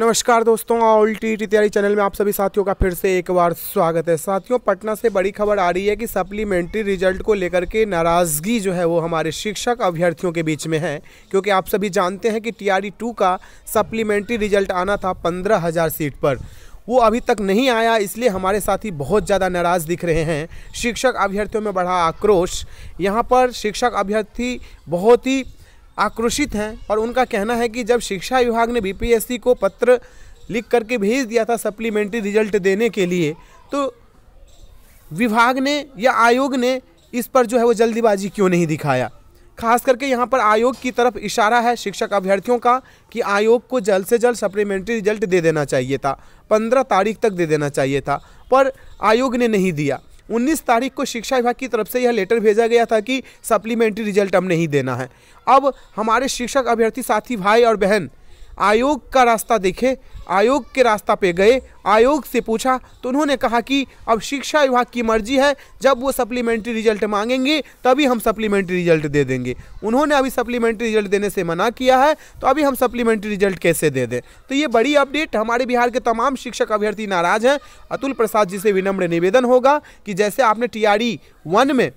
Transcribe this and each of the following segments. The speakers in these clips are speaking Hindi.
नमस्कार दोस्तों ऑल टी टी तैयारी चैनल में आप सभी साथियों का फिर से एक बार स्वागत है साथियों पटना से बड़ी खबर आ रही है कि सप्लीमेंट्री रिजल्ट को लेकर के नाराज़गी जो है वो हमारे शिक्षक अभ्यर्थियों के बीच में है क्योंकि आप सभी जानते हैं कि टी टू का सप्लीमेंट्री रिजल्ट आना था पंद्रह हज़ार सीट पर वो अभी तक नहीं आया इसलिए हमारे साथी बहुत ज़्यादा नाराज़ दिख रहे हैं शिक्षक अभ्यर्थियों में बढ़ा आक्रोश यहाँ पर शिक्षक अभ्यर्थी बहुत ही आक्रोशित हैं और उनका कहना है कि जब शिक्षा विभाग ने बीपीएससी को पत्र लिख करके भेज दिया था सप्लीमेंट्री रिजल्ट देने के लिए तो विभाग ने या आयोग ने इस पर जो है वो जल्दबाजी क्यों नहीं दिखाया खास करके यहाँ पर आयोग की तरफ इशारा है शिक्षक अभ्यर्थियों का कि आयोग को जल्द से जल्द सप्लीमेंट्री रिजल्ट दे देना चाहिए था पंद्रह तारीख तक दे देना चाहिए था पर आयोग ने नहीं दिया 19 तारीख को शिक्षा विभाग की तरफ से यह लेटर भेजा गया था कि सप्लीमेंट्री रिजल्ट हम नहीं देना है अब हमारे शिक्षक अभ्यर्थी साथी भाई और बहन आयोग का रास्ता देखे आयोग के रास्ता पे गए आयोग से पूछा तो उन्होंने कहा कि अब शिक्षा विभाग की मर्जी है जब वो सप्लीमेंट्री रिजल्ट मांगेंगे तभी हम सप्लीमेंट्री रिजल्ट दे देंगे उन्होंने अभी सप्लीमेंट्री रिजल्ट देने से मना किया है तो अभी हम सप्लीमेंट्री रिजल्ट कैसे दे दें तो ये बड़ी अपडेट हमारे बिहार के तमाम शिक्षक अभ्यर्थी नाराज हैं अतुल प्रसाद जी से विनम्र निवेदन होगा कि जैसे आपने टी आर e में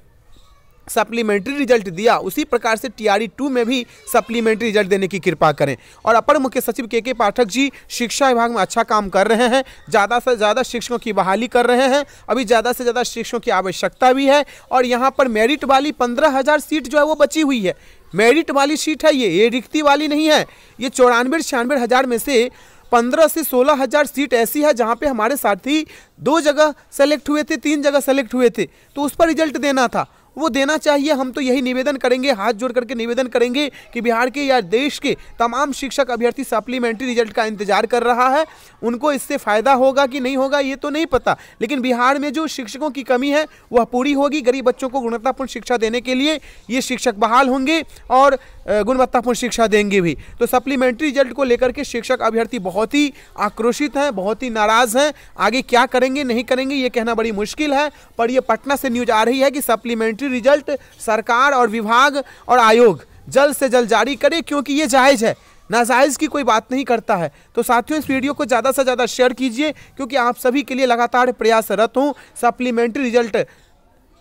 सप्लीमेंट्री रिजल्ट दिया उसी प्रकार से टीआरई टू e में भी सप्लीमेंट्री रिजल्ट देने की कृपा करें और अपर मुख्य सचिव के के पाठक जी शिक्षा विभाग में अच्छा काम कर रहे हैं ज़्यादा से ज़्यादा शिक्षकों की बहाली कर रहे हैं अभी ज़्यादा से ज़्यादा शिक्षकों की आवश्यकता भी है और यहाँ पर मेरिट वाली पंद्रह हज़ार सीट जो है वो बची हुई है मेरिट वाली सीट है ये ये रिक्ति वाली नहीं है ये चौरानवे छियानवे हज़ार में से पंद्रह से सोलह हज़ार सीट ऐसी है जहाँ पे हमारे साथी दो जगह सेलेक्ट हुए थे तीन जगह सेलेक्ट हुए थे तो उस पर रिजल्ट देना था वो देना चाहिए हम तो यही निवेदन करेंगे हाथ जोड़ करके निवेदन करेंगे कि बिहार के या देश के तमाम शिक्षक अभ्यर्थी सप्लीमेंट्री रिजल्ट का इंतजार कर रहा है उनको इससे फ़ायदा होगा कि नहीं होगा ये तो नहीं पता लेकिन बिहार में जो शिक्षकों की कमी है वह पूरी होगी गरीब बच्चों को गुणवत्तापूर्ण शिक्षा देने के लिए ये शिक्षक बहाल होंगे और गुणवत्तापूर्ण शिक्षा देंगे भी तो सप्लीमेंट्री रिजल्ट को लेकर के शिक्षक अभ्यर्थी बहुत ही आक्रोशित हैं बहुत ही नाराज़ हैं आगे क्या करेंगे नहीं करेंगे ये कहना बड़ी मुश्किल है पर यह पटना से न्यूज आ रही है कि सप्लीमेंट्री रिजल्ट सरकार और विभाग और आयोग जल्द से जल्द जारी करे क्योंकि ये जायज़ है नाजायज़ की कोई बात नहीं करता है तो साथियों इस वीडियो को ज़्यादा से ज़्यादा शेयर कीजिए क्योंकि आप सभी के लिए लगातार प्रयासरत हूँ सप्लीमेंट्री रिजल्ट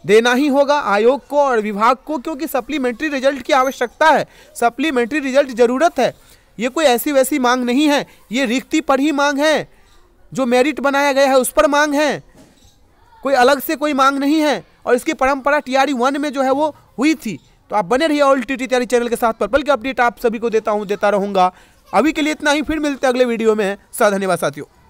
देना ही होगा आयोग को और विभाग को क्योंकि सप्लीमेंट्री रिजल्ट की आवश्यकता है सप्लीमेंट्री रिजल्ट ज़रूरत है ये कोई ऐसी वैसी मांग नहीं है ये रिक्ति पर ही मांग है जो मेरिट बनाया गया है उस पर मांग है कोई अलग से कोई मांग नहीं है और इसकी परंपरा आर वन में जो है वो हुई थी तो आप बने रहिए ऑल टी टी तैयारी चैनल के साथ पर्पल बल्कि अपडेट आप सभी को देता हूँ देता रहूँगा अभी के लिए इतना ही फिर मिलते हैं अगले वीडियो में सर धन्यवाद साथियों